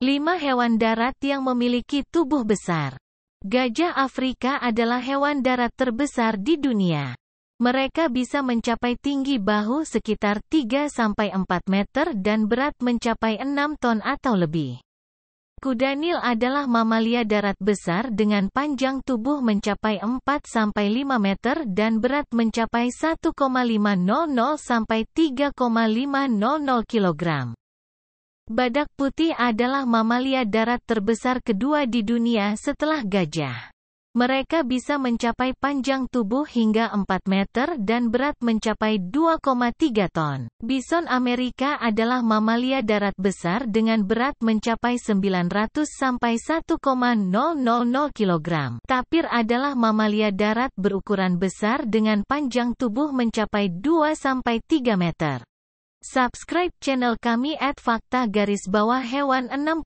5 hewan darat yang memiliki tubuh besar. Gajah Afrika adalah hewan darat terbesar di dunia. Mereka bisa mencapai tinggi bahu sekitar 3-4 meter dan berat mencapai 6 ton atau lebih. Kuda Nil adalah mamalia darat besar dengan panjang tubuh mencapai 4-5 meter dan berat mencapai 1,500 sampai 3,500 kilogram. Badak putih adalah mamalia darat terbesar kedua di dunia setelah gajah. Mereka bisa mencapai panjang tubuh hingga 4 meter dan berat mencapai 2,3 ton. Bison Amerika adalah mamalia darat besar dengan berat mencapai 900 sampai 1,000 kg. Tapir adalah mamalia darat berukuran besar dengan panjang tubuh mencapai 2 sampai 3 meter. Subscribe channel kami at fakta garis bawah hewan 60.